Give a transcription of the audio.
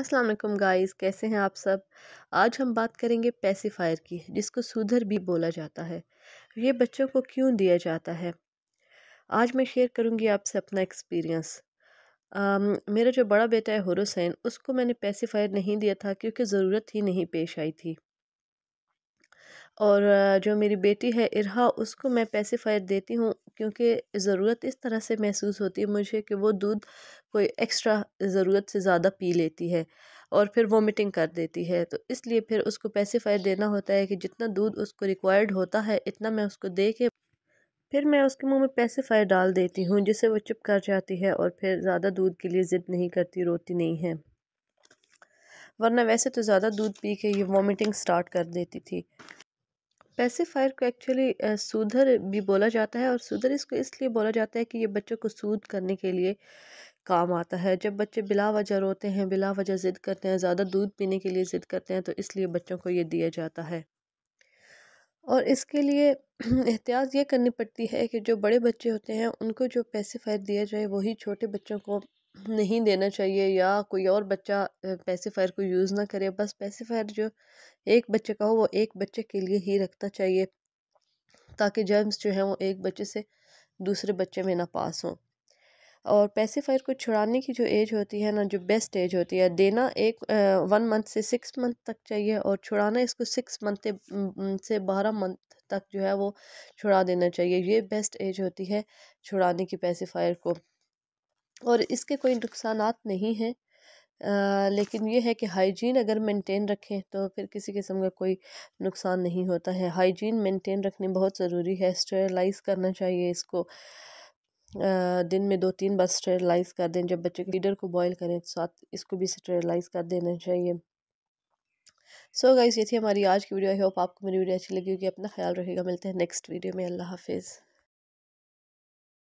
अस्सलाम वालेकुम गाइस कैसे हैं आप सब आज हम बात करेंगे पैसिफायर की जिसको सूधर भी बोला जाता है ये बच्चों को क्यों दिया जाता है आज मैं शेयर करूंगी आपसे अपना एक्सपीरियंस मेरा जो बड़ा बेटा है हुरुसैन उसको मैंने पैसिफायर नहीं दिया था क्योंकि ज़रूरत ही नहीं पेश आई थी और जो मेरी बेटी है इरहा उसको मैं पैसे फायर देती हूँ क्योंकि ज़रूरत इस तरह से महसूस होती है मुझे कि वो दूध कोई एक्स्ट्रा ज़रूरत से ज़्यादा पी लेती है और फिर वोमिटिंग कर देती है तो इसलिए फिर उसको पैसे फायर देना होता है कि जितना दूध उसको रिक्वायर्ड होता है इतना मैं उसको दे के फिर मैं उसके मुंह में पैसे फ़ायर डाल देती हूँ जिससे वो चुप कर जाती है और फिर ज़्यादा दूध के लिए ज़िद नहीं करती रोती नहीं है वरना वैसे तो ज़्यादा दूध पी के ये वॉमिटिंग स्टार्ट कर देती थी पैसिफायर को एक्चुअली सुधर भी बोला जाता है और सुधर इसको इसलिए बोला जाता है कि ये बच्चों को सूद करने के लिए काम आता है जब बच्चे बिला वजह रोते हैं बिला वजह ज़िद करते हैं ज़्यादा दूध पीने के लिए ज़िद करते हैं तो इसलिए बच्चों को ये दिया जाता है और इसके लिए एहतियात ये करनी पड़ती है कि जो बड़े बच्चे होते हैं उनको जो पैसिफायर दिया जाए वही छोटे बच्चों को नहीं देना चाहिए या कोई और बच्चा पैसिफायर को यूज़ ना करे बस पैसिफायर जो एक बच्चे का हो वो एक बच्चे के लिए ही रखना चाहिए ताकि जर्म्स जो हैं वो एक बच्चे से दूसरे बच्चे में ना पास हों और पैसिफायर को छुड़ाने की जो एज होती है ना जो बेस्ट एज होती है देना एक वन मंथ से सिक्स मंथ तक चाहिए और छुड़ाना इसको सिक्स मंथ से बारह मंथ तक जो है वो छुड़ा देना चाहिए ये बेस्ट एज होती है छुड़ाने की पैसिफायर को और इसके कोई नुकसान नहीं हैं लेकिन ये है कि हाइजीन अगर मेंटेन रखें तो फिर किसी किस्म का कोई नुकसान नहीं होता है हाइजीन मेंटेन रखनी बहुत ज़रूरी है स्टेरलाइज करना चाहिए इसको आ, दिन में दो तीन बार स्टेरलाइज कर दें जब बच्चे के लीडर को बॉईल करें तो साथ इसको भी स्टेरलाइज कर देना चाहिए सो so गाइस ये थी हमारी आज की वीडियो आई होप आपको मेरी वीडियो अच्छी लगी होगी अपना ख्याल रखेगा मिलते हैं नेक्स्ट वीडियो में अल्लाह हाफिज़